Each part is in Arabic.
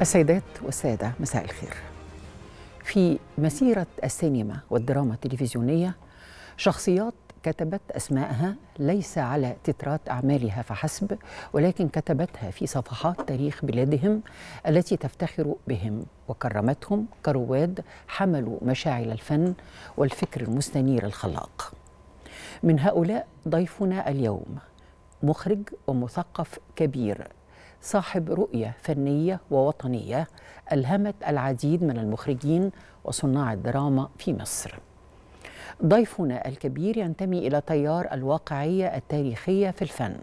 السيدات والسادة مساء الخير في مسيرة السينما والدراما التلفزيونية شخصيات كتبت أسماءها ليس على تترات أعمالها فحسب ولكن كتبتها في صفحات تاريخ بلادهم التي تفتخر بهم وكرمتهم كرواد حملوا مشاعل الفن والفكر المستنير الخلاق من هؤلاء ضيفنا اليوم مخرج ومثقف كبير صاحب رؤية فنية ووطنية ألهمت العديد من المخرجين وصناع الدراما في مصر ضيفنا الكبير ينتمي إلى تيار الواقعية التاريخية في الفن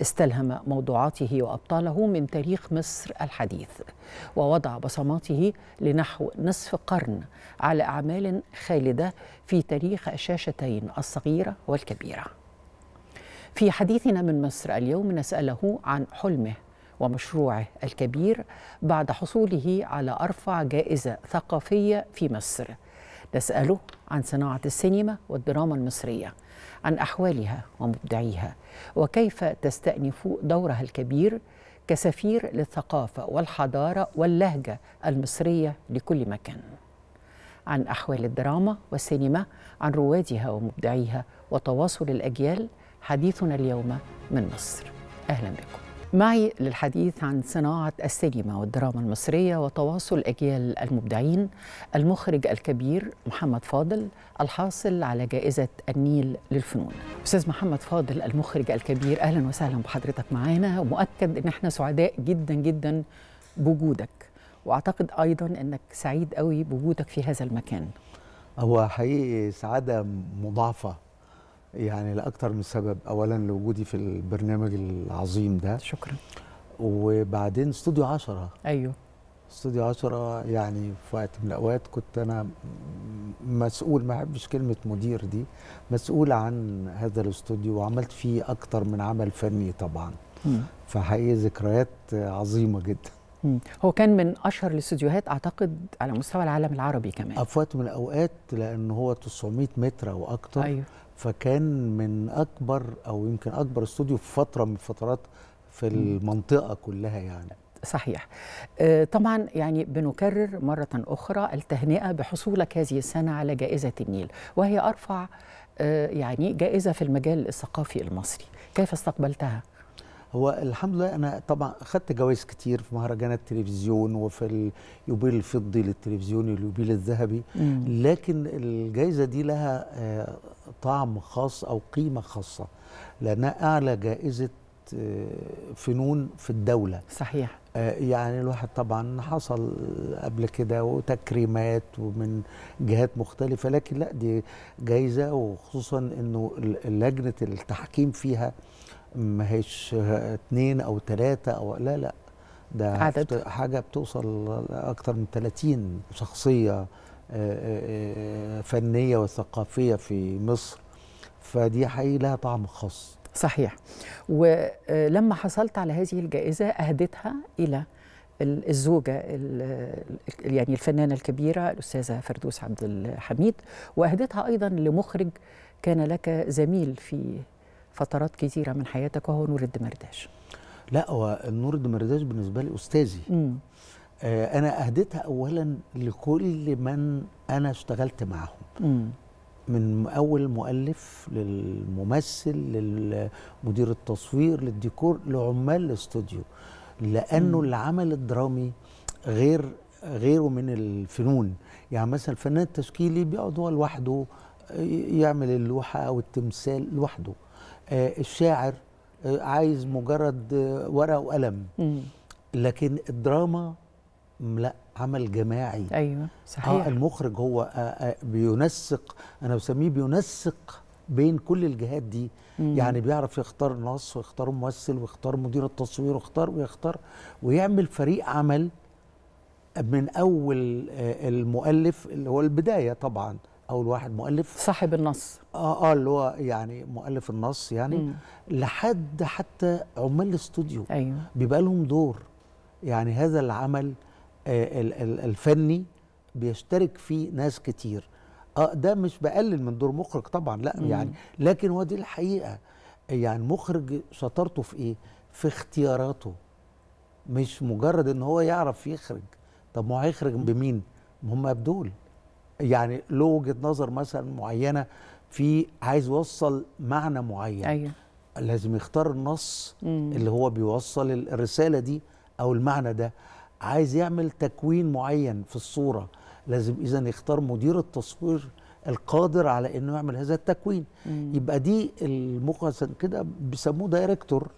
استلهم موضوعاته وأبطاله من تاريخ مصر الحديث ووضع بصماته لنحو نصف قرن على أعمال خالدة في تاريخ الشاشتين الصغيرة والكبيرة في حديثنا من مصر اليوم نسأله عن حلمه ومشروعه الكبير بعد حصوله على أرفع جائزة ثقافية في مصر نسأله عن صناعة السينما والدراما المصرية عن أحوالها ومبدعيها وكيف تستأنف دورها الكبير كسفير للثقافة والحضارة واللهجة المصرية لكل مكان عن أحوال الدراما والسينما عن روادها ومبدعيها وتواصل الأجيال حديثنا اليوم من مصر أهلا بكم معي للحديث عن صناعة السينما والدراما المصرية وتواصل أجيال المبدعين المخرج الكبير محمد فاضل الحاصل على جائزة النيل للفنون أستاذ محمد فاضل المخرج الكبير أهلا وسهلا بحضرتك معانا ومؤكد أن احنا سعداء جدا جدا بوجودك وأعتقد أيضا أنك سعيد قوي بوجودك في هذا المكان هو حقيقي سعادة مضاعفة يعني لاكثر من سبب اولا لوجودي في البرنامج العظيم ده شكرا وبعدين استوديو 10 ايوه استوديو 10 يعني في وقت من الاوقات كنت انا مسؤول ما احبش كلمه مدير دي مسؤول عن هذا الاستوديو وعملت فيه اكثر من عمل فني طبعا فحقيقي ذكريات عظيمه جدا هو كان من اشهر الاستوديوهات اعتقد على مستوى العالم العربي كمان في وقت من الاوقات لان هو 900 متر او اكثر أيوه. فكان من اكبر او يمكن اكبر استوديو في فتره من الفترات في المنطقه كلها يعني صحيح آه، طبعا يعني بنكرر مرة أخرى التهنئة بحصولك هذه السنة على جائزة النيل وهي أرفع آه، يعني جائزة في المجال الثقافي المصري كيف استقبلتها؟ هو الحمد لله انا طبعا خدت جوائز كتير في مهرجانات التلفزيون وفي اليوبيل الفضي للتلفزيون اليوبيل الذهبي لكن الجائزه دي لها آه، طعم خاص او قيمه خاصه لانها اعلى جائزه آه، فنون في الدوله صحيح آه، يعني الواحد طبعا حصل قبل كده وتكريمات ومن جهات مختلفه لكن لا دي جايزه وخصوصا انه لجنه التحكيم فيها ما هيش اثنين او ثلاثه او لا لا ده عدد. حاجة بتوصل لاكثر من 30 شخصية آه، آه، آه، فنية وثقافية في مصر فدي حقيقي لها طعم خاص صحيح ولما حصلت على هذه الجائزة أهدتها إلى الزوجة يعني الفنانة الكبيرة الأستاذة فردوس عبد الحميد وأهدتها أيضا لمخرج كان لك زميل في فترات كثيره من حياتك وهو نور الدمرداش لا هو نور الدمرداش بالنسبه لي استاذي مم. آه انا اهديتها اولا لكل من انا اشتغلت معاهم مم. من اول مؤلف للممثل لمدير التصوير للديكور لعمال الاستوديو لانه مم. العمل الدرامي غير غيره من الفنون يعني مثلا الفنان التشكيلي بيقعد هو لوحده آه، يعمل اللوحه او التمثال لوحده آه، الشاعر آه، عايز مجرد آه، ورقه وقلم لكن الدراما لا عمل جماعي ايوه صحيح آه المخرج هو آه آه بينسق انا بسميه بينسق بين كل الجهات دي مم. يعني بيعرف يختار نص ويختار ممثل ويختار مدير التصوير ويختار ويختار ويعمل فريق عمل من اول المؤلف اللي هو البدايه طبعا اول واحد مؤلف صاحب النص اه اه اللي هو يعني مؤلف النص يعني مم. لحد حتى عمال الاستوديو ايوه بيبقى لهم دور يعني هذا العمل آه الفني بيشترك فيه ناس كتير اه ده مش بقلل من دور مخرج طبعا لا مم. يعني لكن هو دي الحقيقه يعني مخرج شطارته في ايه في اختياراته مش مجرد ان هو يعرف يخرج طب ما هو هيخرج بمين هم دول يعني له وجهه نظر مثلا معينه في عايز يوصل معنى معين أيوة. لازم يختار النص مم. اللي هو بيوصل الرساله دي او المعنى ده عايز يعمل تكوين معين في الصوره لازم اذا يختار مدير التصوير القادر على انه يعمل هذا التكوين مم. يبقى دي المخرج كده بيسموه دايركتور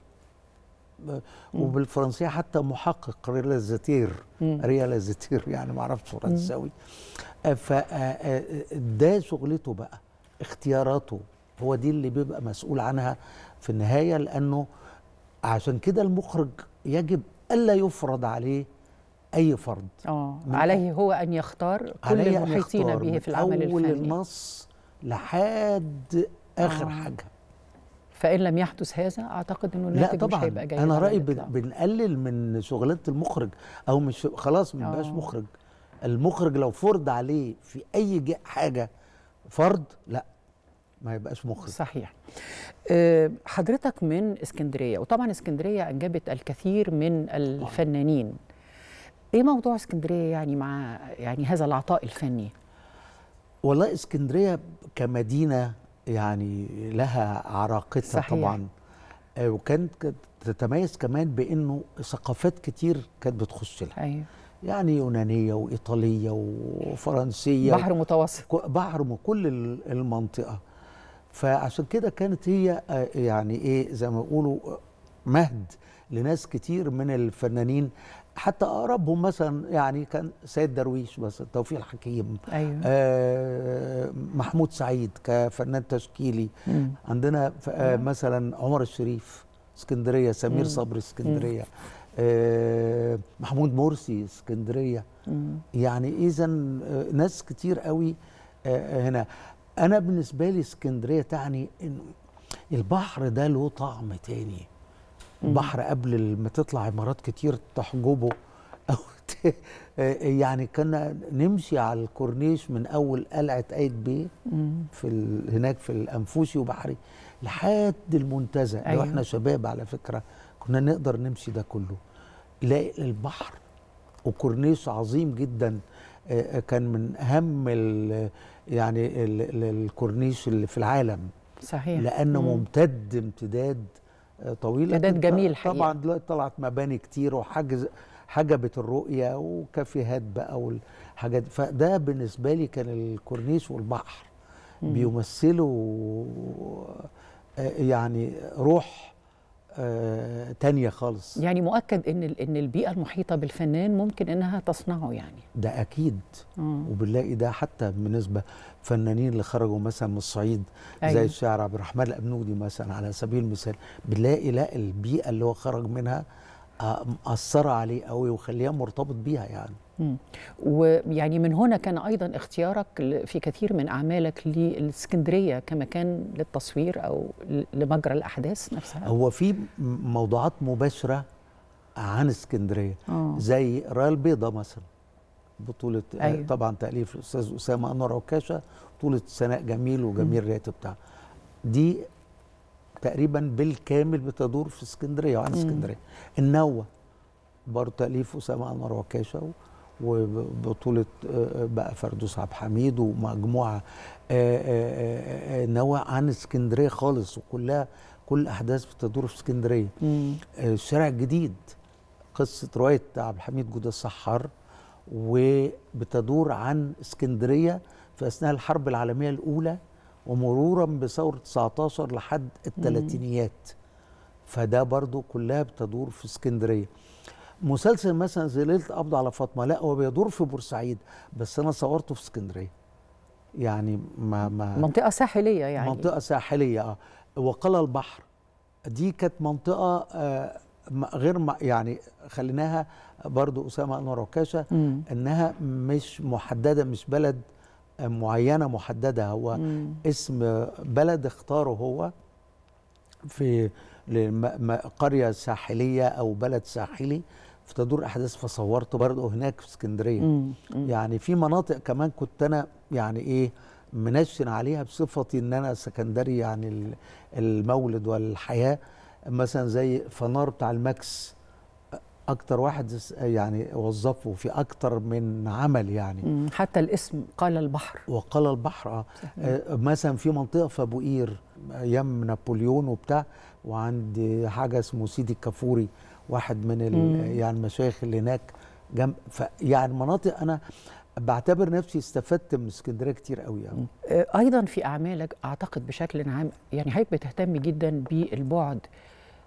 وبالفرنسيه حتى محقق ريلا زاتير ريلا زاتير يعني ما اعرفش فرنساوي آه، فده آه، آه، شغلته بقى اختياراته هو دي اللي بيبقى مسؤول عنها في النهايه لانه عشان كده المخرج يجب الا يفرض عليه اي فرض اه عليه هو ان يختار كل المحيطين به في العمل الفني اول النص لحد اخر آه. حاجه فان لم يحدث هذا اعتقد انه الناتج لا طبعا مش هيبقى جيد انا رايي بنقلل من شغلانه المخرج او مش خلاص ما بقاش آه. مخرج المخرج لو فرض عليه في اي حاجه فرض لا ما يبقاش مخرج صحيح آه، حضرتك من اسكندريه وطبعا اسكندريه انجبت الكثير من الفنانين ايه موضوع اسكندريه يعني مع يعني هذا العطاء الفني والله اسكندريه كمدينه يعني لها عراقتها صحيح. طبعا آه، وكانت تتميز كمان بانه ثقافات كتير كانت بتخش لها أيوة. يعني يونانيه وايطاليه وفرنسيه بحر متوسط بحر كل المنطقه فعشان كده كانت هي آه، يعني ايه زي ما بيقولوا مهد لناس كتير من الفنانين حتى اقربهم مثلا يعني كان سيد درويش مثلا توفيق الحكيم أيوة. آه محمود سعيد كفنان تشكيلي مم. عندنا آه مثلا عمر الشريف اسكندريه سمير صبري اسكندريه آه محمود مرسي اسكندريه يعني اذا آه، ناس كتير قوي آه،, آه هنا انا بالنسبه لي اسكندريه تعني انه البحر ده له طعم تاني بحر قبل ما تطلع عمارات كتير تحجبه أو يعني كنا نمشي على الكورنيش من اول قلعه أيد بيه في هناك في الانفوسي وبحري لحد المنتزه أيوة. لو احنا شباب على فكره كنا نقدر نمشي ده كله لا البحر وكورنيش عظيم جدا آه، آه، كان من اهم ال يعني ال الكورنيش اللي في العالم صحيح لانه ممتد امتداد طويله جداد جميل حقيقة. طبعا دلوقتي طلعت مباني كتير وحجز حجبت الرؤيه وكافيهات بقى والحاجات فده بالنسبه لي كان الكورنيش والبحر مم. بيمثلوا آه، يعني روح آه، تانية خالص يعني مؤكد ان ان البيئه المحيطه بالفنان ممكن انها تصنعه يعني ده اكيد مم. وبنلاقي ده حتى بالنسبه فنانين اللي خرجوا مثلا من الصعيد أيوة. زي الشاعر عبد الرحمن الابنودي مثلا على سبيل المثال بنلاقي لا البيئه اللي هو خرج منها آه، مأثرة عليه قوي وخليها مرتبط بيها يعني ويعني من هنا كان أيضا اختيارك في كثير من أعمالك للإسكندرية كمكان للتصوير أو لمجرى الأحداث نفسها هو في موضوعات مباشرة عن اسكندرية آه. زي رال بيضه مثلا بطولة آه، أيوة. طبعا تأليف الأستاذ أسامة أنور عكاشة بطولة سناء جميل وجميل رياتي بتاع دي تقريبا بالكامل بتدور في اسكندرية وعن اسكندرية النوة برضه تأليف أسامة أنور عكاشة وبطولة آه، آه، بقى فردوس عبد الحميد ومجموعة نوى عن اسكندرية خالص وكلها كل احداث بتدور في اسكندرية الشارع الجديد قصة رواية عبد الحميد جودة السحار وبتدور عن اسكندريه في اثناء الحرب العالميه الاولى ومرورا بثوره 19 لحد الثلاثينيات فده برضو كلها بتدور في اسكندريه مسلسل مثلا زي ليله القبض على فاطمه لا هو بيدور في بورسعيد بس انا صورته في اسكندريه يعني ما ما منطقه ساحليه يعني منطقه ساحليه اه وقال البحر دي كانت منطقه آه غير ما يعني خليناها برضو اسامه انور عكاشه انها مش محدده مش بلد معينه محدده هو مم. اسم بلد اختاره هو في قريه ساحليه او بلد ساحلي فتدور احداث فصورت برضه هناك في اسكندريه مم. مم. يعني في مناطق كمان كنت انا يعني ايه منشن عليها بصفتي ان انا سكندري يعني المولد والحياه مثلا زي فنار بتاع الماكس اكتر واحد يعني وظفه في اكتر من عمل يعني حتى الاسم قال البحر وقال البحر آه. اه مثلا في منطقه في ابو قير ايام نابليون وبتاع وعند حاجه اسمه سيدي الكافوري واحد من يعني المشايخ اللي هناك جنب يعني مناطق انا بعتبر نفسي استفدت من اسكندريه كتير قوي يعني. آه، ايضا في اعمالك اعتقد بشكل عام يعني حضرتك بتهتم جدا بالبعد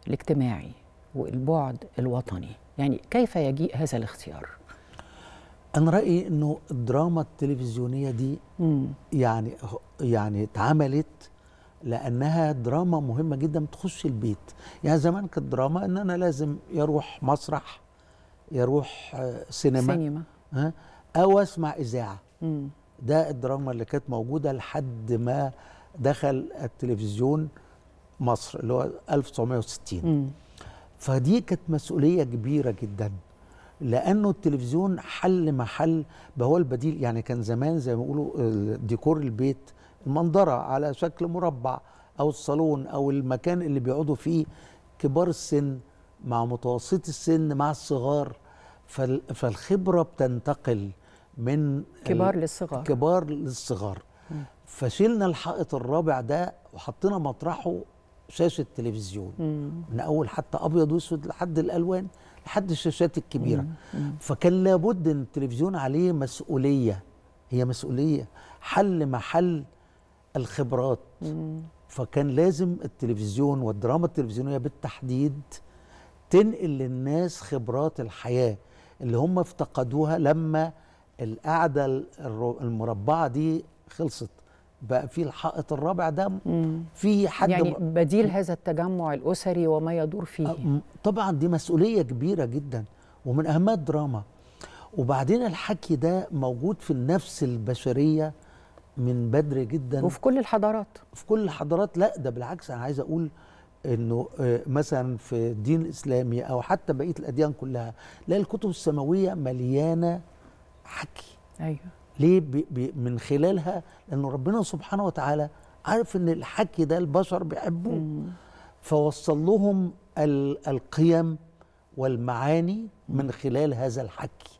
الاجتماعي والبعد الوطني يعني كيف يجيء هذا الاختيار انا رايي انه الدراما التلفزيونيه دي مم. يعني يعني اتعملت لانها دراما مهمه جدا بتخش البيت يعني زمان كانت دراما ان انا لازم يروح مسرح يروح آه، سينما سينما ها او اسمع اذاعه ده الدراما اللي كانت موجوده لحد ما دخل التلفزيون مصر اللي هو 1960 فدي كانت مسؤوليه كبيره جدا لانه التلفزيون حل محل هو البديل يعني كان زمان زي ما بيقولوا آه، ديكور البيت المنظره على شكل مربع او الصالون او المكان اللي بيقعدوا فيه كبار السن مع متوسط السن مع الصغار فالخبره بتنتقل من كبار للصغار كبار للصغار فشلنا الحائط الرابع ده وحطينا مطرحه شاشه التلفزيون من اول حتى ابيض واسود لحد الالوان لحد الشاشات الكبيره فكان لابد ان التلفزيون عليه مسؤوليه هي مسؤوليه حل محل الخبرات فكان لازم التلفزيون والدراما التلفزيونيه بالتحديد تنقل للناس خبرات الحياه اللي هم افتقدوها لما القعده المربعه دي خلصت بقى في الحائط الرابع ده في حد يعني بديل هذا التجمع الاسري وما يدور فيه طبعا دي مسؤوليه كبيره جدا ومن اهمها الدراما وبعدين الحكي ده موجود في النفس البشريه من بدري جدا وفي كل الحضارات في كل الحضارات لا ده بالعكس انا عايز اقول انه آه، مثلا في الدين الاسلامي او حتى بقيه الاديان كلها لا الكتب السماويه مليانه حكي ايوه ليه بي بي من خلالها لأن ربنا سبحانه وتعالى عارف ان الحكي ده البشر بيحبوه فوصل لهم القيم والمعاني من خلال هذا الحكي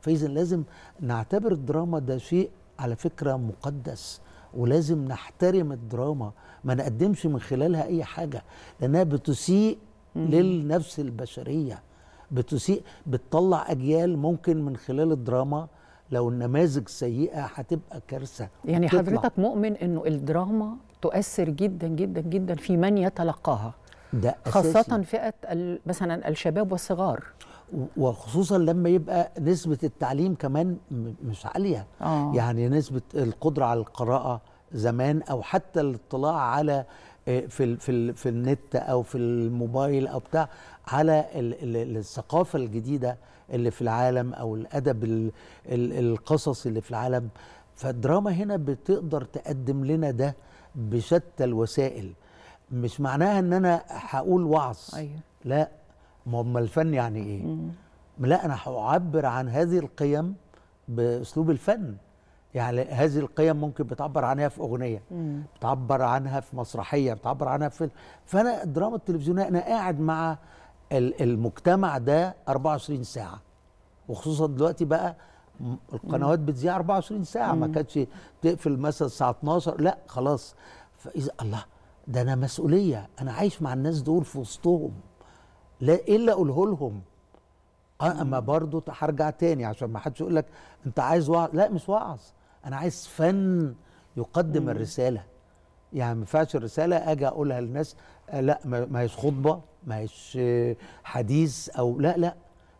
فاذا لازم نعتبر الدراما ده شيء على فكره مقدس ولازم نحترم الدراما ما نقدمش من خلالها اي حاجه لانها بتسيء للنفس البشريه بتسيء بتطلع اجيال ممكن من خلال الدراما لو النماذج سيئه هتبقى كارثه يعني وتطلع. حضرتك مؤمن انه الدراما تؤثر جدا جدا جدا في من يتلقاها ده خاصة فئة مثلا الشباب والصغار وخصوصا لما يبقى نسبة التعليم كمان مش عالية آه. يعني نسبة القدرة على القراءة زمان أو حتى الاطلاع على آه، في في في النت أو في الموبايل أو بتاع على الثقافة الجديدة اللي في العالم او الادب القصصي اللي في العالم فالدراما هنا بتقدر تقدم لنا ده بشتى الوسائل مش معناها ان انا هقول وعظ أيوة. لا ما الفن يعني ايه مم. لا انا هعبر عن هذه القيم باسلوب الفن يعني هذه القيم ممكن بتعبر عنها في اغنيه مم. بتعبر عنها في مسرحيه بتعبر عنها في فيلم فانا الدراما التلفزيونيه انا قاعد مع المجتمع ده 24 ساعه وخصوصا دلوقتي بقى القنوات بتذيع 24 ساعه ما كانتش تقفل مثلا الساعه 12 لا خلاص فاذا الله ده انا مسؤوليه انا عايش مع الناس دول في وسطهم لا ايه اللي اقوله لهم آه، اما برضه هرجع تاني عشان ما حدش يقول لك انت عايز وعظ لا مش وعظ انا عايز فن يقدم الرساله يعني ما ينفعش الرساله اجي اقولها للناس آه، لا ما هيش خطبه ما هيش آه، حديث او لا لا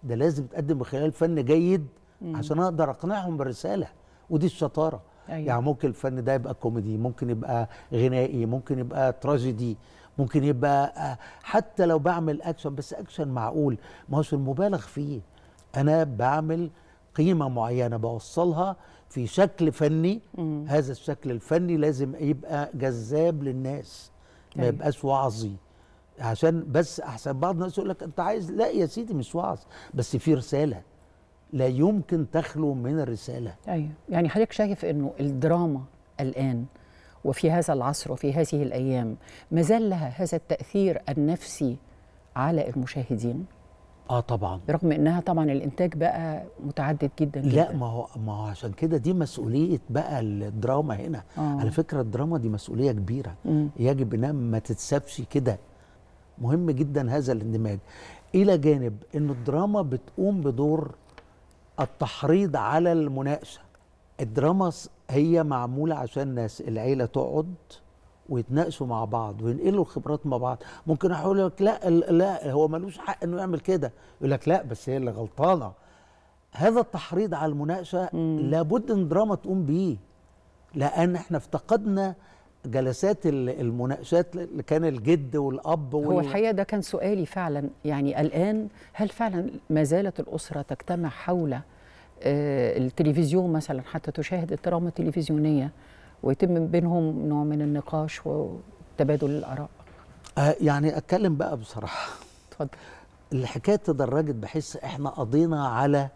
ده لازم تقدم بخلال فن جيد عشان اقدر اقنعهم بالرساله ودي الشطاره أيوة. يعني ممكن الفن ده يبقى كوميدي ممكن يبقى غنائي ممكن يبقى تراجيدي ممكن يبقى آه، حتى لو بعمل اكشن بس اكشن معقول ما هوش المبالغ فيه انا بعمل قيمه معينه بوصلها في شكل فني مم. هذا الشكل الفني لازم يبقى جذاب للناس ما أيوة. يبقاش وعظي عشان بس احسن بعض الناس يقول لك انت عايز لا يا سيدي مش وعظ بس في رساله لا يمكن تخلو من الرساله ايوه يعني حضرتك شايف انه الدراما الان وفي هذا العصر وفي هذه الايام ما زال لها هذا التاثير النفسي على المشاهدين اه طبعا رغم انها طبعا الانتاج بقى متعدد جدا لا جداً. ما هو ما هو عشان كده دي مسؤوليه بقى الدراما هنا آه. على فكره الدراما دي مسؤوليه كبيره مم. يجب انها ما تتسابش كده مهم جدا هذا الاندماج الى جانب ان الدراما بتقوم بدور التحريض على المناقشه الدراما هي معموله عشان الناس العيله تقعد ويتناقشوا مع بعض وينقلوا الخبرات مع بعض ممكن اقول لك لا لا هو ملوش حق انه يعمل كده يقول لك لا بس هي اللي غلطانه هذا التحريض على المناقشه مم. لابد ان دراما تقوم بيه لان احنا افتقدنا جلسات المناقشات اللي كان الجد والاب وال... هو الحقيقه ده كان سؤالي فعلا يعني الان هل فعلا ما زالت الاسره تجتمع حول آه، التلفزيون مثلا حتى تشاهد الدراما التلفزيونيه ويتم بينهم نوع من النقاش وتبادل الآراء آه يعني أتكلم بقى بصراحة اتفضل الحكاية تدرجت بحيث احنا قضينا على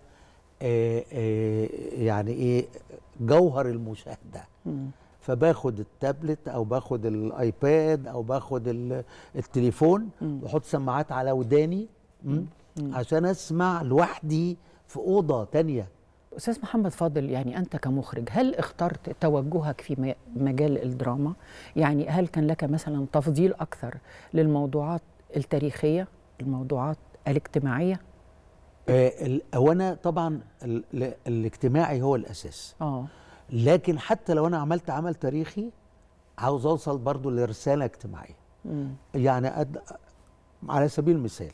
آه آه يعني ايه جوهر المشاهدة م. فباخد التابلت او باخد الايباد او باخد التليفون واحط سماعات على وداني م. م. عشان اسمع لوحدي في اوضه تانية استاذ محمد فاضل يعني انت كمخرج هل اخترت توجهك في مجال الدراما يعني هل كان لك مثلا تفضيل اكثر للموضوعات التاريخيه الموضوعات الاجتماعيه آه، هو انا طبعا ال الاجتماعي هو الاساس اه لكن حتى لو انا عملت عمل تاريخي عاوز اوصل برضو لرساله اجتماعيه مم. يعني على سبيل المثال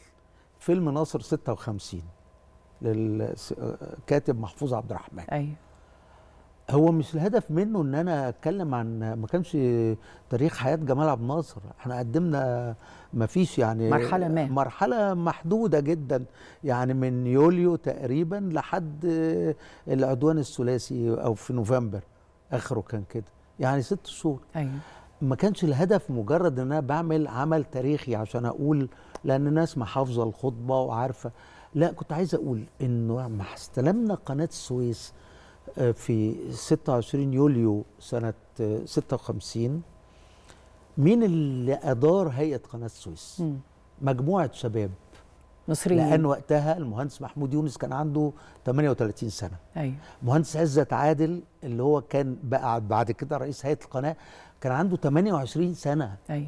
فيلم ناصر 56 للكاتب آه، محفوظ عبد الرحمن ايوه هو مش الهدف منه ان انا اتكلم عن ما كانش تاريخ حياه جمال عبد الناصر احنا قدمنا ما فيش يعني مرحله ما مرحله محدوده جدا يعني من يوليو تقريبا لحد العدوان الثلاثي او في نوفمبر اخره كان كده يعني ست شهور ايوه ما كانش الهدف مجرد ان انا بعمل عمل تاريخي عشان اقول لان الناس محافظه الخطبه وعارفه لا كنت عايز اقول انه ما استلمنا قناه السويس آه، في 26 يوليو سنه 56 آه، مين اللي ادار هيئه قناه السويس؟ مجموعه شباب مصريين لان وقتها المهندس محمود يونس كان عنده 38 سنه ايوه مهندس عزت عادل اللي هو كان بقى بعد كده رئيس هيئه القناه كان عنده 28 سنه ايوه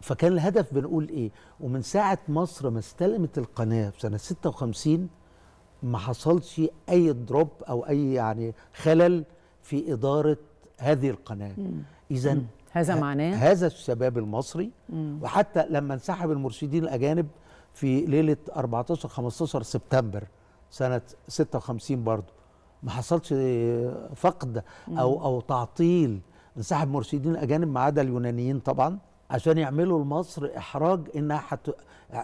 فكان الهدف بنقول ايه ومن ساعه مصر ما استلمت القناه في سنه 56 ما حصلش اي دروب او اي يعني خلل في اداره هذه القناه اذا هذا معناه هذا الشباب المصري مم. وحتى لما انسحب المرشدين الاجانب في ليله 14 15 سبتمبر سنه 56 برضه ما حصلش فقد او او تعطيل انسحب مرشدين اجانب ما عدا اليونانيين طبعا عشان يعملوا لمصر احراج انها حت...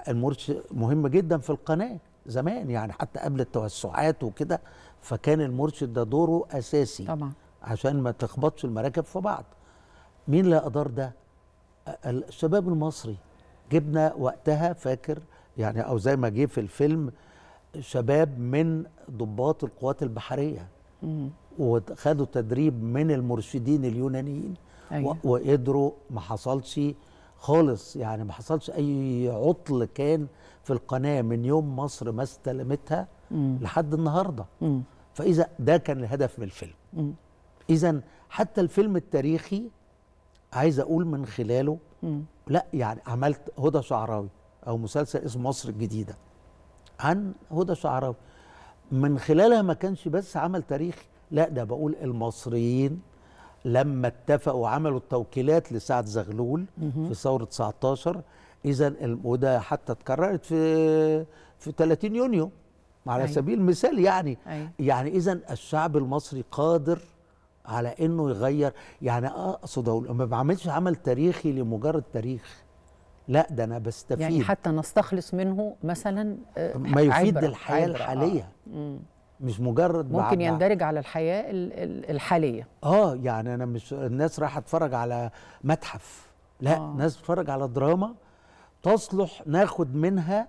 المرشد مهم جدا في القناه زمان يعني حتى قبل التوسعات وكده فكان المرشد ده دوره اساسي طبعا عشان ما تخبطش المراكب في بعض مين اللي ادار ده الشباب المصري جبنا وقتها فاكر يعني او زي ما جه في الفيلم شباب من ضباط القوات البحريه وخدوا تدريب من المرشدين اليونانيين أيوة. وقدروا ما حصلش خالص يعني ما حصلش اي عطل كان في القناه من يوم مصر ما استلمتها مم. لحد النهارده مم. فاذا ده كان الهدف من الفيلم اذا حتى الفيلم التاريخي عايز اقول من خلاله مم. لا يعني عملت هدى شعراوي او مسلسل اسمه مصر الجديده عن هدى شعراوي من خلالها ما كانش بس عمل تاريخي لا ده بقول المصريين لما اتفقوا عملوا التوكيلات لسعد زغلول في ثوره 19 اذا وده حتى اتكررت في في 30 يونيو على أي. أيوة. سبيل المثال يعني أي. أيوة. يعني اذا الشعب المصري قادر على انه يغير يعني اقصد اقول ما بعملش عمل تاريخي لمجرد تاريخ لا ده انا بستفيد يعني حتى نستخلص منه مثلا آه، ما يفيد الحياه آه. الحاليه آه. مش مجرد ممكن يندرج على الحياه الحاليه اه يعني انا مش الناس رايحه تتفرج على متحف لا آه. ناس بتتفرج على دراما تصلح ناخد منها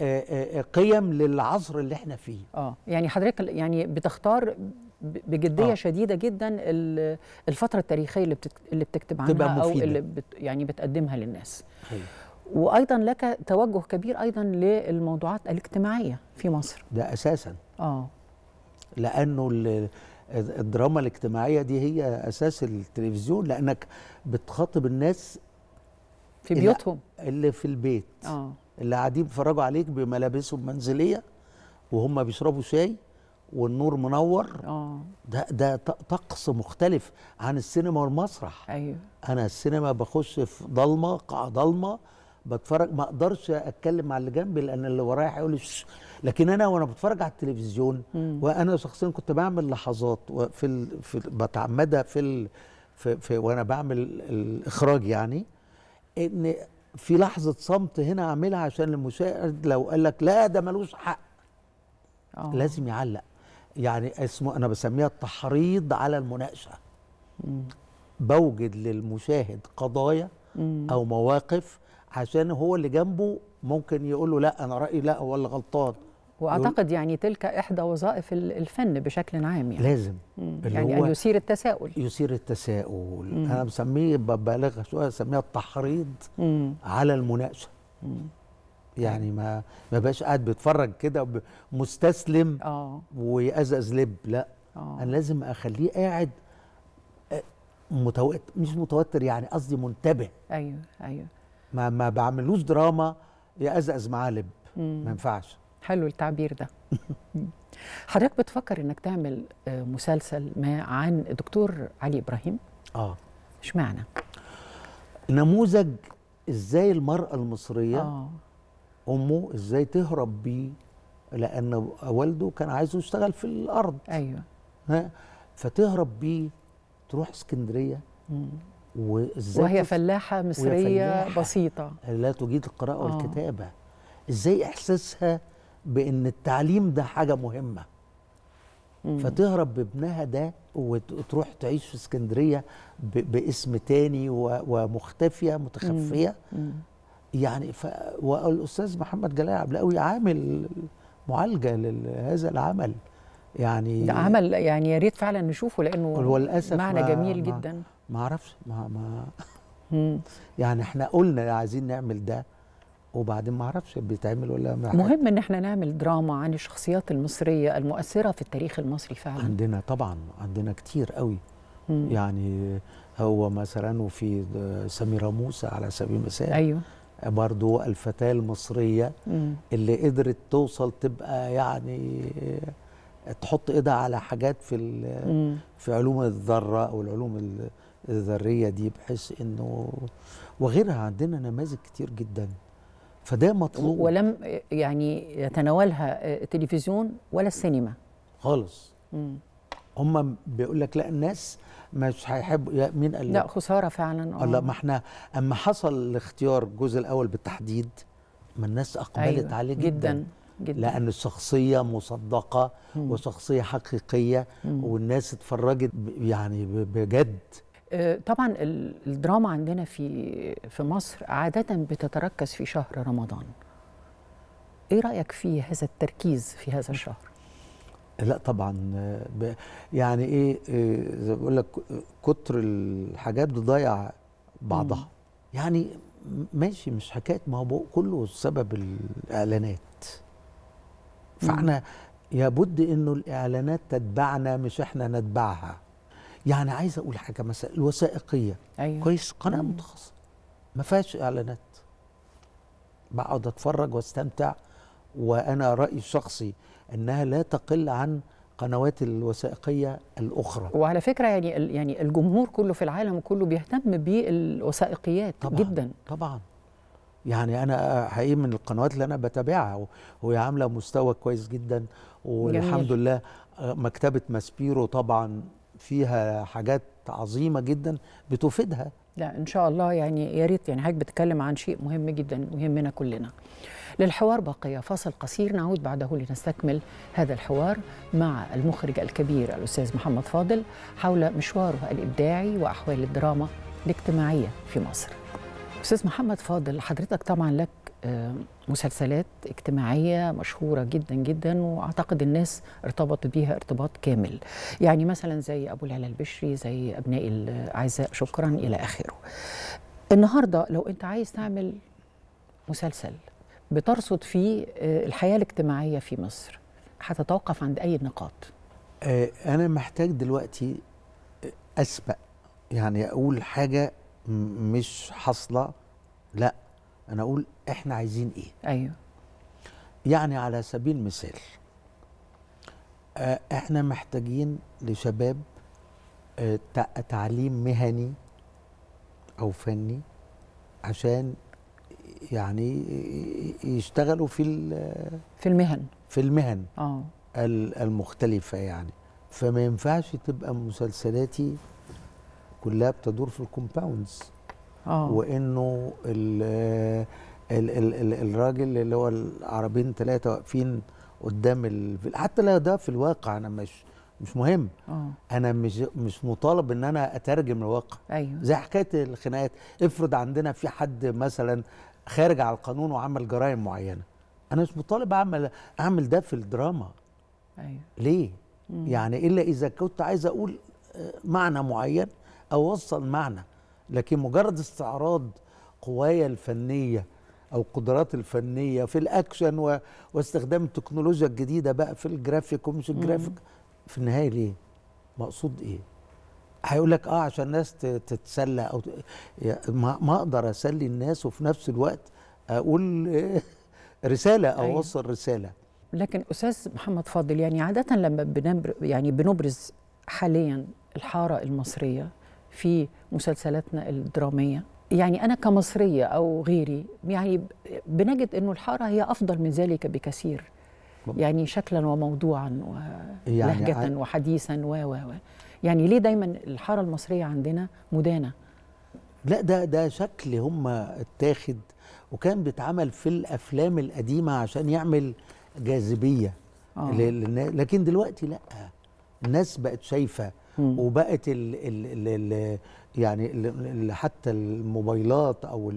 آه، آه، آه، قيم للعصر اللي احنا فيه اه يعني حضرتك يعني بتختار بجديه آه. شديده جدا الفتره التاريخيه اللي, اللي بتكتب عنها تبقى مفيدة. او اللي بت... يعني بتقدمها للناس هي. وايضا لك توجه كبير ايضا للموضوعات الاجتماعيه في مصر ده اساسا اه لانه الدراما الاجتماعيه دي هي اساس التلفزيون لانك بتخاطب الناس في بيوتهم اللي في البيت اه اللي قاعدين بيتفرجوا عليك بملابسهم منزليه وهم بيشربوا شاي والنور منور اه ده ده طقس مختلف عن السينما والمسرح ايوه انا السينما بخش في ضلمه قاعه ضلمه بتفرج ما اقدرش اتكلم مع اللي جنبي لان اللي ورايا هيقول لي لكن انا وانا بتفرج على التلفزيون وانا شخصيا كنت بعمل لحظات في ال... في بتعمدها في, ال... في في وانا بعمل الاخراج يعني ان في لحظه صمت هنا اعملها عشان المشاهد لو قال لك لا ده ملوش حق أوه. لازم يعلق يعني اسمه انا بسميها التحريض على المناقشه بوجد للمشاهد قضايا مم. او مواقف عشان هو اللي جنبه ممكن يقول له لا انا رايي لا هو اللي غلطان واعتقد يعني تلك احدى وظائف الفن بشكل عام يعني لازم يعني ان يثير التساؤل يثير التساؤل مم. انا بسميه ببالغ شويه اسميها التحريض مم. على المناقشه يعني ما ما بقاش قاعد بيتفرج كده مستسلم اه ويأزأز لب لا أوه. انا لازم اخليه قاعد آه، متوتر مش متوتر يعني قصدي منتبه ايوه ايوه ما ما بعملوش دراما يأزأز معاه لب ما ينفعش حلو التعبير ده حضرتك بتفكر انك تعمل آه، مسلسل ما عن الدكتور علي ابراهيم اه اشمعنى نموذج ازاي المراه المصريه آه. امه ازاي تهرب بيه لان والده كان عايزه يشتغل في الارض ايوه ها فتهرب بيه تروح اسكندريه وازاي وهي فلاحه مصريه فلاحة بسيطه لا تجيد القراءه آه. والكتابه ازاي احساسها بان التعليم ده حاجه مهمه مم. فتهرب بابنها ده وتروح تعيش في اسكندريه باسم تاني ومختفيه متخفيه مم. مم. يعني ف... والاستاذ محمد جلال عبلاوي عامل معالجه لهذا العمل يعني ده عمل يعني يا ريت فعلا نشوفه لانه معنى جميل ما جدا ما اعرفش ما ما يعني احنا قلنا عايزين نعمل ده وبعدين ما اعرفش بيتعمل ولا ما مهم ان احنا نعمل دراما عن الشخصيات المصريه المؤثره في التاريخ المصري فعلا عندنا طبعا عندنا كتير قوي مم. يعني هو مثلا وفي سميرة موسى على سبيل المثال ايوه برضو الفتاة المصرية مم. اللي قدرت توصل تبقى يعني تحط ايدها على حاجات في في علوم الذرة او العلوم الذريه دي بحيث انه وغيرها عندنا نماذج كتير جدا فده مطلوب ولم يعني يتناولها آه، التلفزيون ولا السينما خالص هم بيقول لك لا الناس مش هيحبوا مين قال لا خساره فعلا اه لا آه. ما احنا اما حصل الاختيار الجزء الاول بالتحديد ما الناس اقبلت أيوة عليه جدا, جداً. جدا. لأن الشخصية مصدقة مم. وشخصية حقيقية مم. والناس اتفرجت يعني بجد آه، طبعا الدراما عندنا في في مصر عاده بتتركز في شهر رمضان ايه رايك في هذا التركيز في هذا الشهر لا طبعا آه، يعني ايه زي آه، بقول لك كتر الحاجات بتضيع بعضها يعني ماشي مش حكايه ما هو كله سبب الاعلانات فاحنا يبد انه الاعلانات تتبعنا مش احنا نتبعها يعني عايز اقول حاجه مثلا الوثائقيه أيوة. كويس قناه متخصصه ما فيهاش اعلانات بقعد اتفرج واستمتع وانا رايي الشخصي انها لا تقل عن قنوات الوثائقيه الاخرى وعلى فكره يعني يعني الجمهور كله في العالم كله بيهتم بالوثائقيات طبعًا جدا طبعا يعني انا آه، حقيقي من القنوات اللي انا بتابعها وهي عامله مستوى كويس جدا والحمد جميل. لله آه، مكتبه ماسبيرو طبعا فيها حاجات عظيمه جدا بتفيدها لا ان شاء الله يعني يا ريت يعني حضرتك بتتكلم عن شيء مهم جدا مهمنا كلنا للحوار بقية فاصل قصير نعود بعده لنستكمل هذا الحوار مع المخرج الكبير الأستاذ محمد فاضل حول مشواره الإبداعي وأحوال الدراما الاجتماعية في مصر استاذ محمد فاضل حضرتك طبعا لك آه، مسلسلات اجتماعيه مشهوره جدا جدا واعتقد الناس ارتبطت بيها ارتباط كامل يعني مثلا زي ابو العلا البشري زي ابناء الاعزاء شكرا الى اخره النهارده لو انت عايز تعمل مسلسل بترصد فيه آه، الحياه الاجتماعيه في مصر هتتوقف عند اي نقاط آه، انا محتاج دلوقتي اسبق يعني اقول حاجه مش حاصله لا انا اقول احنا عايزين ايه ايوه يعني على سبيل المثال آه، احنا محتاجين لشباب آه، تعليم مهني او فني عشان يعني يشتغلوا في في المهن في المهن أوه. المختلفه يعني فما ينفعش تبقى مسلسلاتي كلها بتدور في الكومباوندز اه وانه ال ال ال الراجل اللي هو العربين ثلاثه واقفين قدام حتى لا ده في الواقع انا مش مش مهم أوه. انا مش مش مطالب ان انا اترجم الواقع أيوه. زي حكايه الخناقات افرض عندنا في حد مثلا خارج على القانون وعمل جرائم معينه انا مش مطالب اعمل اعمل ده في الدراما ايوه ليه مم. يعني الا اذا كنت عايز اقول آه، معنى معين اوصل معنى لكن مجرد استعراض قوايا الفنيه او قدرات الفنيه في الاكشن و... واستخدام التكنولوجيا الجديده بقى في الجرافيك ومش الجرافيك في النهايه ليه مقصود ايه هيقول لك اه عشان الناس تتسلى او ما... اقدر اسلي الناس وفي نفس الوقت اقول رساله او أيوه. اوصل رساله لكن استاذ محمد فاضل يعني عاده لما بنبر يعني بنبرز حاليا الحاره المصريه في مسلسلاتنا الدراميه يعني انا كمصريه او غيري يعني بنجد انه الحاره هي افضل من ذلك بكثير يعني شكلا وموضوعا ولهجه يعني وحديثا و و و يعني ليه دايما الحاره المصريه عندنا مدانه لا ده ده شكل هم اتاخد وكان بيتعمل في الافلام القديمه عشان يعمل جاذبيه آه. لكن دلوقتي لا الناس بقت شايفه وبقت وبقت ال ال ال يعني الـ حتى الموبايلات او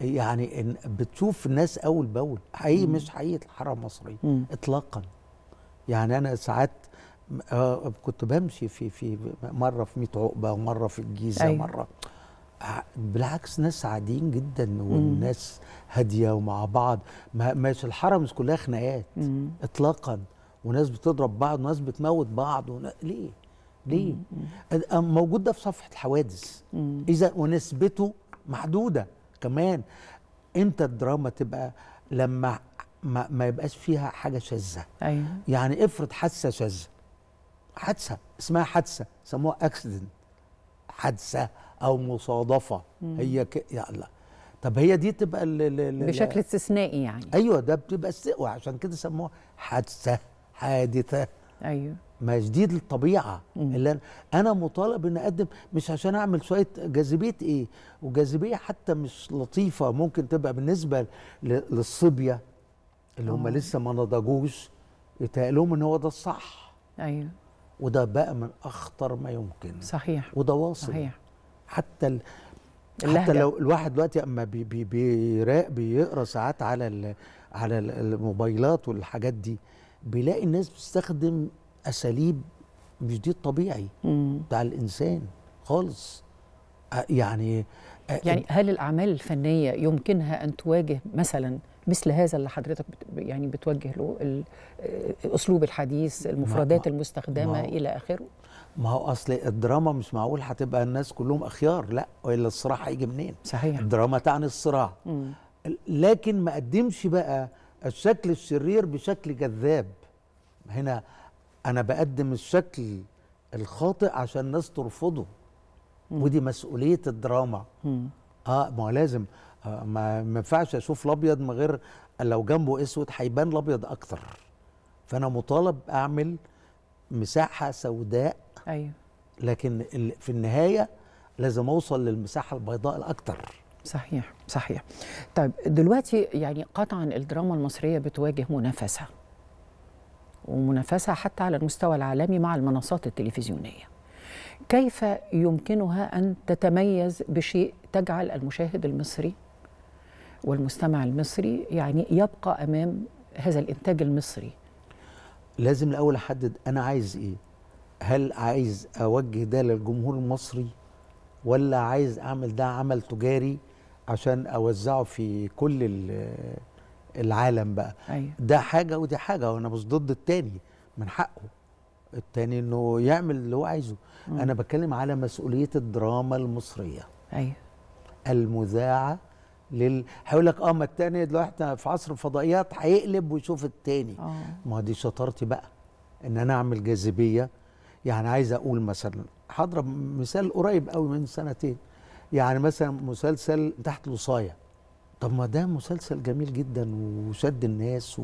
يعني بتشوف الناس اول باول حقيقي مش حقيقه الحاره المصريه اطلاقا يعني انا ساعات آه كنت بمشي في في مره في 100 عقبه ومره في الجيزه أيوة. مره بالعكس ناس عاديين جدا والناس هاديه ومع بعض مش الحرم مش كلها خناقات اطلاقا وناس بتضرب بعض وناس بتموت بعض ليه؟ ليه؟ موجود ده في صفحه الحوادث اذا ونسبته محدوده كمان امتى الدراما تبقى لما ما, ما يبقاش فيها حاجه شاذه ايوه يعني افرض حادثه شاذه حادثه اسمها حادثه سموها اكسيدنت حادثه او مصادفه مم. هي ك... يلا طب هي دي تبقى ل... ل... بشكل استثنائي يعني ايوه ده بتبقى استقوى عشان كده سموها حادثه حادثه ايوه ما جديد الطبيعه اللي انا انا مطالب ان اقدم مش عشان اعمل شويه جاذبيه ايه وجاذبيه حتى مش لطيفه ممكن تبقى بالنسبه للصبيه اللي هم آه. لسه ما نضجوش يتقالهم ان هو ده الصح ايوه وده بقى من اخطر ما يمكن صحيح وده واصل صحيح حتى ال... حتى لو الواحد دلوقتي اما بي بي بيراق بيقرا ساعات على ال... على الموبايلات والحاجات دي بيلاقي الناس بتستخدم اساليب مش دي الطبيعي بتاع الانسان خالص يعني يعني هل الاعمال الفنيه يمكنها ان تواجه مثلا مثل هذا اللي حضرتك بت يعني بتوجه له اسلوب الحديث المفردات ما المستخدمه ما الى اخره ما هو اصل الدراما مش معقول هتبقى الناس كلهم اخيار لا والا الصراع هيجي منين صحيح الدراما تعني الصراع لكن ما قدمش بقى الشكل الشرير بشكل جذاب هنا انا بقدم الشكل الخاطئ عشان الناس ترفضه مم. ودي مسؤوليه الدراما مم. اه ما هو لازم آه ما ينفعش اشوف الابيض من غير لو جنبه اسود هيبان الابيض اكتر فانا مطالب اعمل مساحه سوداء ايوه لكن في النهايه لازم اوصل للمساحه البيضاء الاكتر صحيح صحيح طيب دلوقتي يعني قطعا الدراما المصريه بتواجه منافسه ومنافسة حتى على المستوى العالمي مع المنصات التلفزيونية كيف يمكنها أن تتميز بشيء تجعل المشاهد المصري والمستمع المصري يعني يبقى أمام هذا الإنتاج المصري لازم الأول أحدد أنا عايز إيه هل عايز أوجه ده للجمهور المصري ولا عايز أعمل ده عمل تجاري عشان أوزعه في كل العالم بقى أيوة. ده حاجه ودي حاجه وانا مش ضد التاني من حقه التاني انه يعمل اللي هو عايزه مم. انا بتكلم على مسؤوليه الدراما المصريه ايوه المذاعه لل هيقول لك اه ما التاني دلوقتي احنا في عصر الفضائيات هيقلب ويشوف التاني أوه. ما دي شطارتي بقى ان انا اعمل جاذبيه يعني عايز اقول مثلا هضرب مثال قريب قوي من سنتين يعني مثلا مسلسل تحت الوصايه طب ما ده مسلسل جميل جدا وشد الناس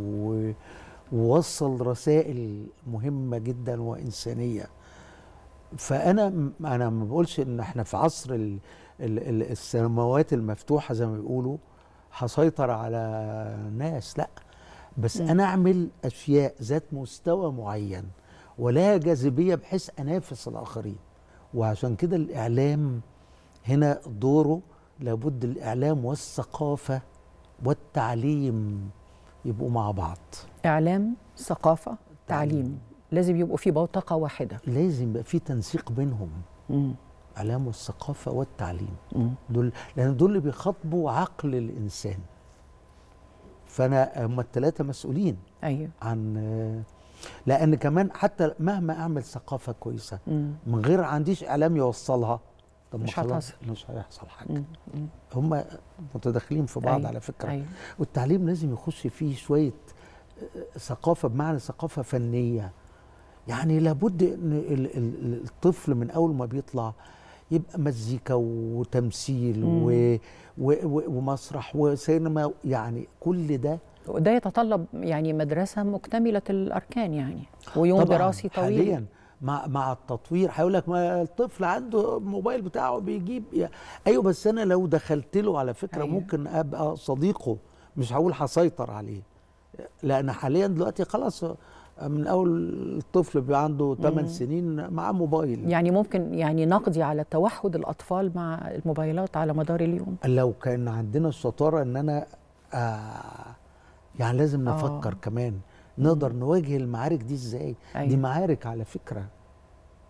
ووصل رسائل مهمه جدا وانسانيه فانا انا ما بقولش ان احنا في عصر ال... ال... السماوات المفتوحه زي ما بيقولوا هسيطر على ناس لا بس م. انا اعمل اشياء ذات مستوى معين ولا جاذبيه بحيث انافس الاخرين وعشان كده الاعلام هنا دوره لابد الإعلام والثقافة والتعليم يبقوا مع بعض إعلام ثقافة تعليم, تعليم. لازم يبقوا في بوتقة واحدة لازم يبقى في تنسيق بينهم مم. اعلام والثقافة والتعليم مم. دول لأن دول اللي بيخاطبوا عقل الإنسان فأنا هم الثلاثة مسؤولين أيوه. عن لأن كمان حتى مهما أعمل ثقافة كويسة مم. من غير عنديش إعلام يوصلها طب مش هتحصل مش هيحصل حاجه هم متداخلين في بعض أيوة. على فكره أيوة. والتعليم لازم يخش فيه شويه آه، ثقافه بمعنى ثقافه فنيه يعني لابد ان الطفل من اول ما بيطلع يبقى مزيكا وتمثيل و... و... ومسرح وسينما يعني كل ده وده يتطلب يعني مدرسه مكتمله الاركان يعني ويوم دراسي طويل حاليا مع مع التطوير هيقول لك ما الطفل عنده الموبايل بتاعه بيجيب ايوه بس انا لو دخلت له على فكره أيوة. ممكن ابقى صديقه مش هقول هسيطر عليه لان حاليا دلوقتي خلاص من اول الطفل بيبقى عنده 8 سنين معاه موبايل يعني ممكن يعني نقضي على توحد الاطفال مع الموبايلات على مدار اليوم لو كان عندنا الشطاره ان انا آه يعني لازم آه. نفكر آه. كمان نقدر نواجه المعارك دي ازاي أيوة. دي معارك على فكره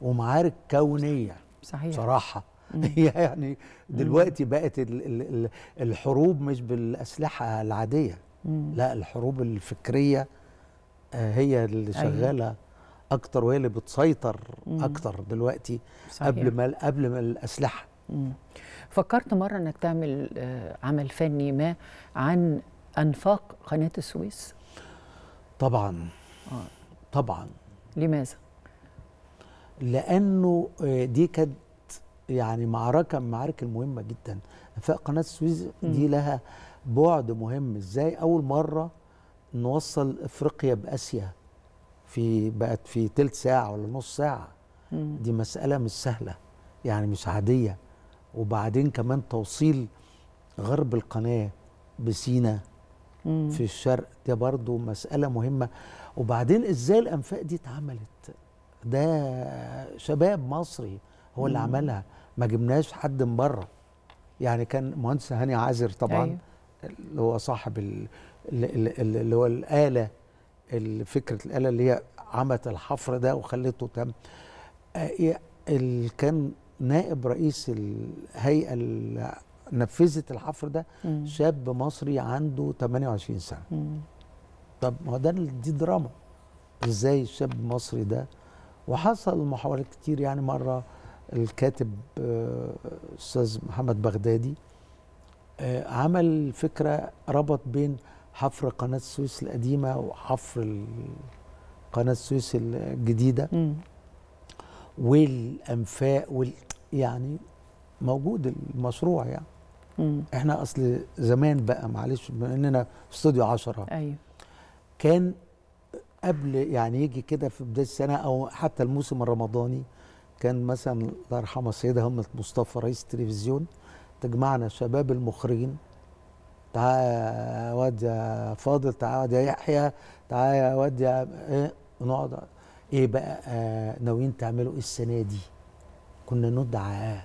ومعارك كونيه صحيح صراحه يعني دلوقتي بقت الحروب مش بالاسلحه العاديه لا الحروب الفكريه آه، هي اللي أيوة. شغاله أيوة. اكتر وهي اللي بتسيطر اكتر دلوقتي صحيح. قبل ما قبل ما الاسلحه فكرت مره انك تعمل آه، عمل فني ما عن انفاق قناه السويس طبعا آه. طبعا لماذا؟ لأنه آه، دي كانت يعني معركة من المعارك المهمة جدا قناة السويس دي لها بعد مهم ازاي أول مرة نوصل افريقيا باسيا في بقت في ثلث ساعه ولا نص ساعه دي مساله مش سهله يعني مش عاديه وبعدين كمان توصيل غرب القناه بسينا في الشرق ده برضو مسألة مهمة وبعدين إزاي الأنفاق دي اتعملت ده شباب مصري هو اللي مم. عملها ما جبناش حد من بره يعني كان مهندس هاني عازر طبعا أيوه. اللي هو صاحب اللي هو الآلة فكرة الآلة اللي هي عملت الحفر ده وخلته تم آه، اللي كان نائب رئيس الهيئة نفذت الحفر ده مم. شاب مصري عنده 28 سنه مم. طب ما ده دي دراما ازاي الشاب المصري ده وحصل محاولات كتير يعني مره الكاتب آه، استاذ محمد بغدادي آه، عمل فكره ربط بين حفر قناه السويس القديمه وحفر قناه السويس الجديده مم. والانفاق وال يعني موجود المشروع يعني مم. احنا اصل زمان بقى معلش بما اننا في استوديو 10 ايوه كان قبل يعني يجي كده في بدايه السنه او حتى الموسم الرمضاني كان مثلا الله يرحمها السيده همه مصطفى رئيس التلفزيون تجمعنا شباب المخرجين تعالى يا واد يا فاضل تعالى يا واد يا يحيى تعالى يا واد يا ايه ونقعد ايه بقى آه ناويين تعملوا ايه السنه دي كنا ندعى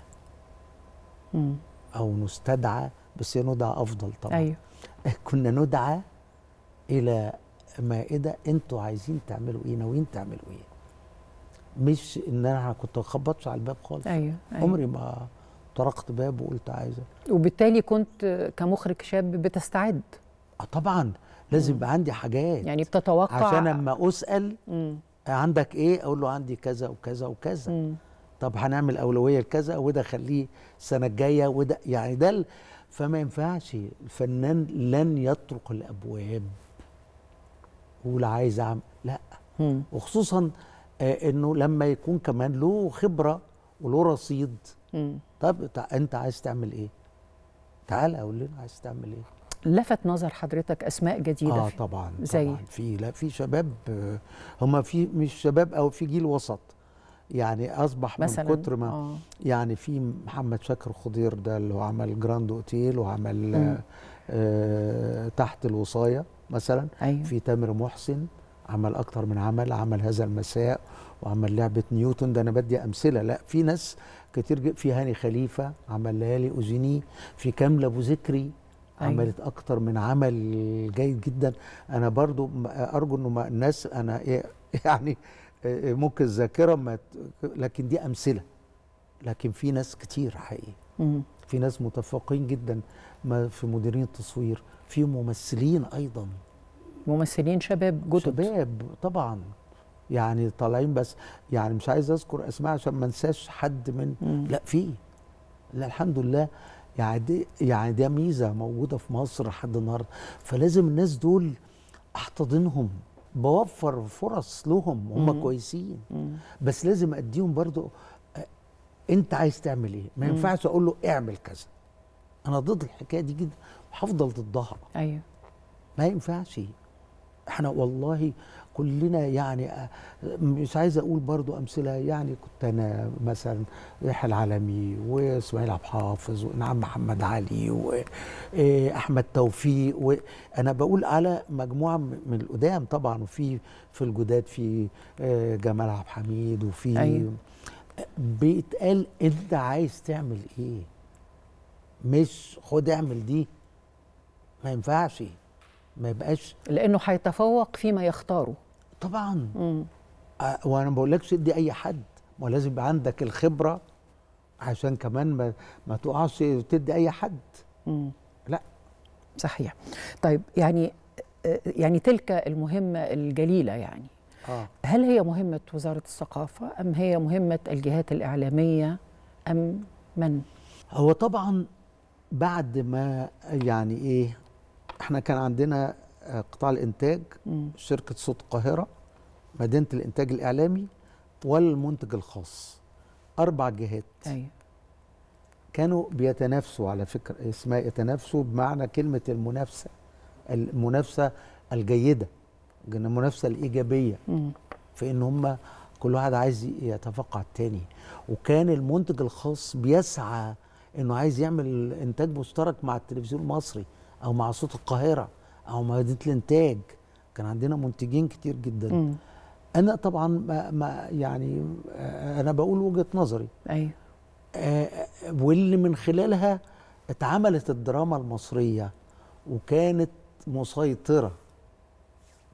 امم او نستدعى بس ندعى افضل طبعا أيوه. كنا ندعى الى مائده انتوا عايزين تعملوا ايه ناويين تعملوا ايه مش ان انا كنت اخبطش على الباب خالص أيوه. أيوه. عمري ما طرقت باب وقلت عايزه وبالتالي كنت كمخرج شاب بتستعد اه طبعا لازم يبقى عندي حاجات يعني بتتوقع عشان اما اسال مم. عندك ايه اقول له عندي كذا وكذا وكذا مم. طب هنعمل اولويه لكذا وده خليه السنه الجايه وده يعني ده فما ينفعش الفنان لن يطرق الابواب يقول عايز اعمل لا وخصوصا آه، انه لما يكون كمان له خبره وله رصيد طب انت عايز تعمل ايه تعال اقول لنا عايز تعمل ايه لفت نظر حضرتك اسماء جديده اه طبعا زي طبعا في لا في شباب آه، هم في مش شباب او في جيل وسط يعني اصبح مثلا من كتر ما آه. يعني في محمد شاكر خضير ده اللي هو عمل جراند اوتيل وعمل آه, تحت الوصايه مثلا أيوه. في تامر محسن عمل اكتر من عمل عمل هذا المساء وعمل لعبه نيوتن ده انا بدي امثله لا في ناس كتير في هاني خليفه عمل ليالي اوزيني في كامل ابو ذكري أيوة. عملت اكتر من عمل جيد جدا انا برضو ارجو انه الناس انا إيه، يعني آه، آه، ممكن الذاكره ما لكن دي امثله لكن في ناس كتير حقيقي في ناس متفوقين جدا ما في مديرين التصوير في ممثلين ايضا ممثلين شباب جدد شباب طبعا يعني طالعين بس يعني مش عايز اذكر اسماء عشان ما انساش حد من مم. لا في لا الحمد لله يعني دي يعني دي ميزه موجوده في مصر لحد النهارده فلازم الناس دول احتضنهم بوفر فرص لهم هم كويسين بس لازم اديهم برضو آه، انت عايز تعمل ايه ما ينفعش اقول له اعمل كذا انا ضد الحكايه دي جدا وهفضل ضدها ايوه ما ينفعش احنا والله كلنا يعني آه، مش عايز اقول برضو امثله يعني كنت انا مثلا يحيى العالمي واسماعيل عبد الحافظ ونعم محمد علي واحمد آه، توفيق وانا بقول على مجموعه من القدام طبعا وفي في الجداد في آه، جمال عبد الحميد وفي أيوة. بيتقال انت عايز تعمل ايه مش خد اعمل دي ما ينفعش ما يبقاش لانه هيتفوق فيما يختاره طبعا مم. آه، وانا ما بقولكش ادي اي حد ما لازم يبقى عندك الخبره عشان كمان ما, ما تقعش تدي اي حد مم. لا صحيح طيب يعني آه، يعني تلك المهمه الجليله يعني آه. هل هي مهمه وزاره الثقافه ام هي مهمه الجهات الاعلاميه ام من هو طبعا بعد ما يعني ايه احنا كان عندنا آه، قطاع الانتاج مم. شركه صوت القاهره مدينه الانتاج الاعلامي والمنتج الخاص اربع جهات أيوة. كانوا بيتنافسوا على فكره اسمها يتنافسوا بمعنى كلمه المنافسه المنافسه الجيده المنافسه الايجابيه مم. في ان هم كل واحد عايز يتفوق على التاني وكان المنتج الخاص بيسعى انه عايز يعمل انتاج مشترك مع التلفزيون المصري او مع صوت القاهره او مدينه الانتاج كان عندنا منتجين كتير جدا م. انا طبعا ما, ما يعني آه، انا بقول وجهه نظري ايوه واللي من خلالها اتعملت الدراما المصريه وكانت مسيطره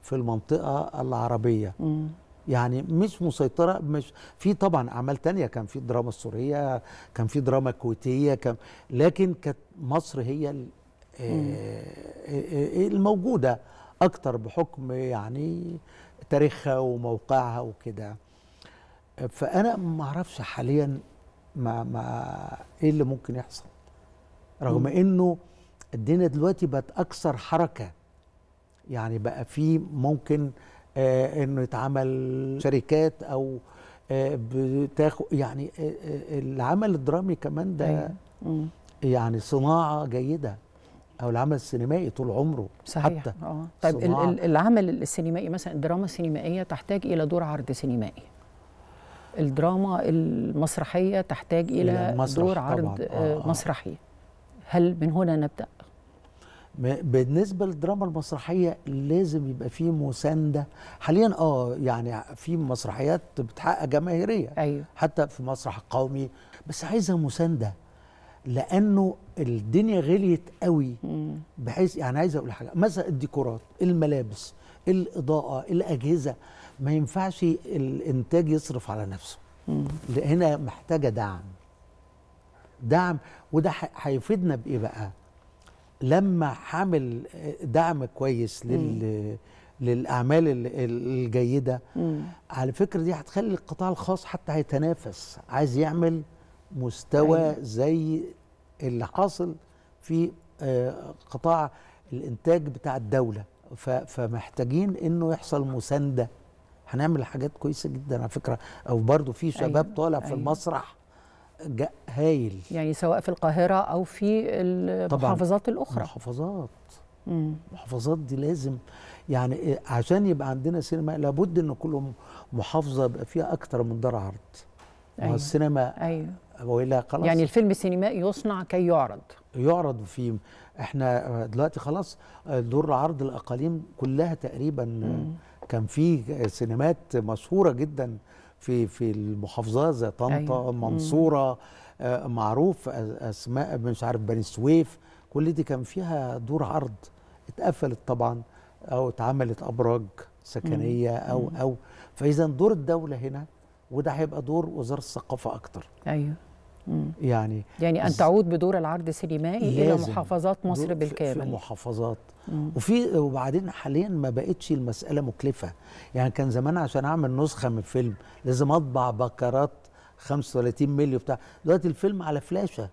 في المنطقه العربيه م. يعني مش مسيطره مش في طبعا اعمال تانية كان في دراما سوريه كان في دراما كويتيه كان لكن كانت مصر هي آه، آه، آه، الموجوده اكتر بحكم يعني تاريخها وموقعها وكده فانا ما اعرفش حاليا ما ما ايه اللي ممكن يحصل رغم انه الدنيا دلوقتي بقت اكثر حركه يعني بقى في ممكن آه انه يتعمل شركات او آه بتاخد يعني آه العمل الدرامي كمان ده أيوة. يعني صناعه جيده او العمل السينمائي طول عمره صحيح. حتى اه طيب صناعة. العمل السينمائي مثلا الدراما السينمائيه تحتاج الى دور عرض سينمائي الدراما المسرحيه تحتاج الى مسرح دور عرض آه،, آه،, آه. مسرحي هل من هنا نبدا بالنسبه للدراما المسرحيه لازم يبقى في مسانده حاليا اه يعني في مسرحيات بتحقق جماهيريه أيوه. حتى في مسرح قومي بس عايزه مسانده لانه الدنيا غليت قوي بحيث يعني عايز اقول حاجه مثلا الديكورات الملابس الاضاءه الاجهزه ما ينفعش الانتاج يصرف على نفسه هنا محتاجه دعم دعم وده هيفيدنا بايه بقى لما حامل دعم كويس لل للاعمال الجيده على فكره دي هتخلي القطاع الخاص حتى هيتنافس عايز يعمل مستوى أيوة. زي اللي حاصل في آه، قطاع الانتاج بتاع الدوله فمحتاجين انه يحصل مسانده هنعمل حاجات كويسه جدا على فكره او برضو في أيوة، شباب أيوة. طالع في أيوة. المسرح هايل يعني سواء في القاهره او في المحافظات الاخرى محافظات المحافظات دي لازم يعني آه، عشان يبقى عندنا سينما لابد ان كل محافظه يبقى فيها اكتر من دار عرض أيوة. السينما أيوة. والا خلاص يعني الفيلم السينمائي يصنع كي يعرض يعرض في احنا دلوقتي خلاص دور عرض الاقاليم كلها تقريبا مم. كان في سينمات مشهوره جدا في في المحافظات زي طنطا أيوة. المنصوره مم. آه، معروف اسماء مش عارف بني سويف كل دي كان فيها دور عرض اتقفلت طبعا او اتعملت ابراج سكنيه مم. او او فاذا دور الدوله هنا وده هيبقى دور وزاره الثقافه اكتر ايوه يعني يعني ان تعود بدور العرض السينمائي الى محافظات مصر بالكامل في محافظات وفي وبعدين حاليا ما بقتش المساله مكلفه يعني كان زمان عشان اعمل نسخه من فيلم لازم اطبع بكرات 35 مليون بتاع دلوقتي الفيلم على فلاشه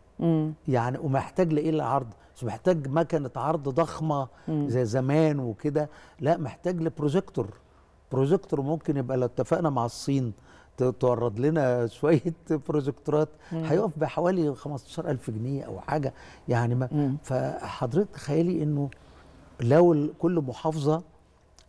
يعني ومحتاج لايه العرض مش محتاج مكنه عرض ضخمه زي زمان وكده لا محتاج لبروجيكتور بروجيكتور ممكن يبقى لو اتفقنا مع الصين تورد لنا شويه بروجكتورات هيقف بحوالي 15000 جنيه او حاجه يعني ما فحضرتك تخيلي انه لو كل محافظه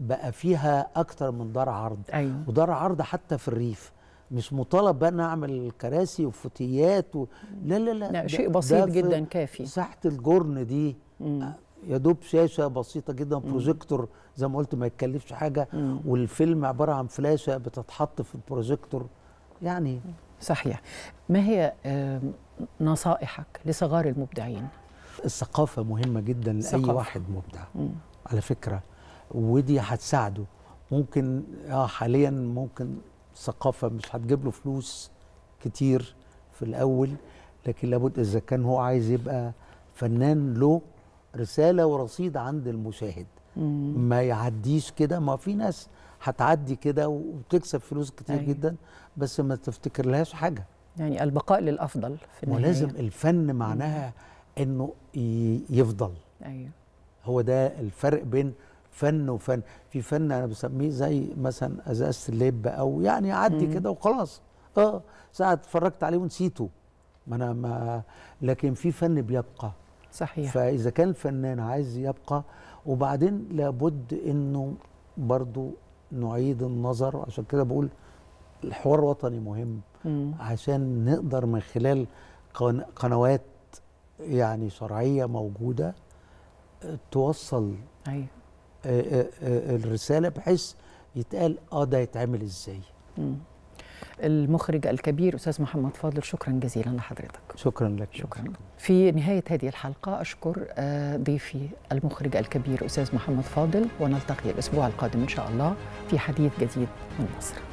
بقى فيها اكتر من دار عرض أيوة. ودار عرض حتى في الريف مش مطالب بقى اعمل كراسي وفتيات و... لا لا لا, لا شيء بسيط جدا كافي ساحه الجرن دي مم. يا دوب شاشه بسيطه جدا بروجيكتور زي ما قلت ما يتكلفش حاجه مم. والفيلم عباره عن فلاشه بتتحط في البروجيكتور يعني صحيح ما هي نصائحك لصغار المبدعين الثقافه مهمه جدا ثقافة. لاي واحد مبدع مم. على فكره ودي هتساعده ممكن اه حاليا ممكن ثقافه مش هتجيب له فلوس كتير في الاول لكن لابد اذا كان هو عايز يبقى فنان له رساله ورصيد عند المشاهد مم. ما يعديش كده ما في ناس هتعدي كده وتكسب فلوس كتير أيوة. جدا بس ما تفتكر لهاش حاجه يعني البقاء للافضل في النهايه ولازم الفن معناها مم. انه يفضل ايوه هو ده الفرق بين فن وفن في فن انا بسميه زي مثلا أزاز اللب او يعني عدي كده وخلاص اه ساعه اتفرجت عليه ونسيته ما انا ما لكن في فن بيبقى صحيح فاذا كان الفنان عايز يبقى وبعدين لابد انه برضو نعيد النظر عشان كده بقول الحوار الوطني مهم مم. عشان نقدر من خلال قنوات يعني شرعيه موجوده آه، توصل أيوة. آه، آه، الرساله بحيث يتقال اه ده يتعمل ازاي مم. المخرج الكبير أستاذ محمد فاضل شكرا جزيلا لحضرتك شكرا لك شكرا في نهاية هذه الحلقة أشكر آه، ضيفي المخرج الكبير أستاذ محمد فاضل ونلتقي الأسبوع القادم إن شاء الله في حديث جديد من مصر